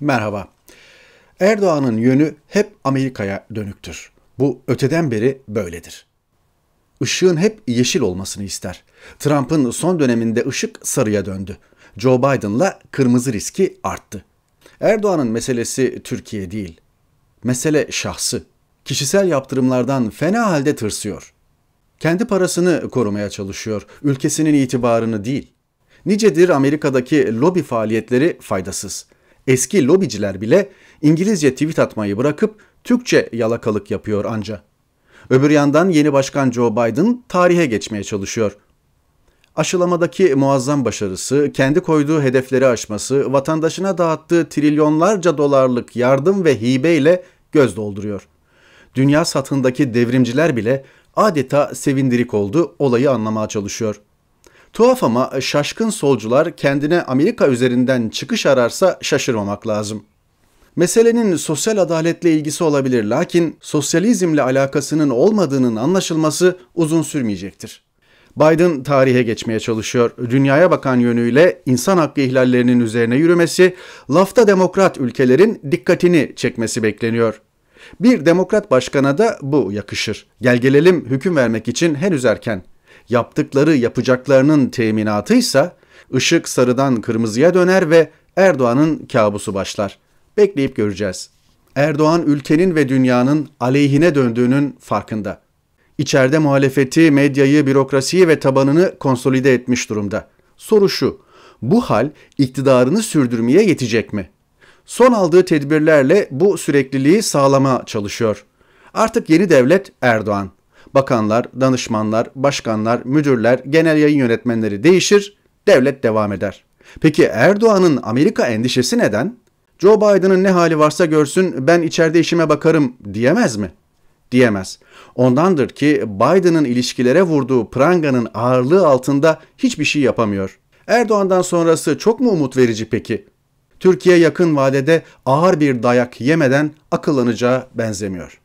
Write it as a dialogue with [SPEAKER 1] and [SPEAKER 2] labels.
[SPEAKER 1] Merhaba. Erdoğan'ın yönü hep Amerika'ya dönüktür. Bu öteden beri böyledir. Işığın hep yeşil olmasını ister. Trump'ın son döneminde ışık sarıya döndü. Joe Biden'la kırmızı riski arttı. Erdoğan'ın meselesi Türkiye değil. Mesele şahsı. Kişisel yaptırımlardan fena halde tırsıyor. Kendi parasını korumaya çalışıyor, ülkesinin itibarını değil. Nicedir Amerika'daki lobi faaliyetleri faydasız eski lobiciler bile İngilizce tweet atmayı bırakıp Türkçe yalakalık yapıyor anca. Öbür yandan yeni başkan Joe Biden tarihe geçmeye çalışıyor. Aşılamadaki muazzam başarısı, kendi koyduğu hedefleri aşması, vatandaşına dağıttığı trilyonlarca dolarlık yardım ve hibeyle göz dolduruyor. Dünya satındaki devrimciler bile adeta sevindirik oldu, olayı anlamaya çalışıyor.'' Tuhaf ama şaşkın solcular kendine Amerika üzerinden çıkış ararsa şaşırmamak lazım. Meselenin sosyal adaletle ilgisi olabilir lakin sosyalizmle alakasının olmadığının anlaşılması uzun sürmeyecektir. Biden tarihe geçmeye çalışıyor. Dünyaya bakan yönüyle insan hakkı ihlallerinin üzerine yürümesi, lafta demokrat ülkelerin dikkatini çekmesi bekleniyor. Bir demokrat başkana da bu yakışır. Gel gelelim hüküm vermek için henüz erken yaptıkları yapacaklarının teminatıysa ışık sarıdan kırmızıya döner ve Erdoğan'ın kabusu başlar. Bekleyip göreceğiz. Erdoğan ülkenin ve dünyanın aleyhine döndüğünün farkında. İçeride muhalefeti, medyayı, bürokrasiyi ve tabanını konsolide etmiş durumda. Soru şu, bu hal iktidarını sürdürmeye yetecek mi? Son aldığı tedbirlerle bu sürekliliği sağlama çalışıyor. Artık yeni devlet Erdoğan. Bakanlar, danışmanlar, başkanlar, müdürler, genel yayın yönetmenleri değişir, devlet devam eder. Peki Erdoğan'ın Amerika endişesi neden? Joe Biden'ın ne hali varsa görsün ben içeride işime bakarım diyemez mi? Diyemez. Ondandır ki Biden'ın ilişkilere vurduğu pranganın ağırlığı altında hiçbir şey yapamıyor. Erdoğan'dan sonrası çok mu umut verici peki? Türkiye yakın vadede ağır bir dayak yemeden akıllanacağı benzemiyor.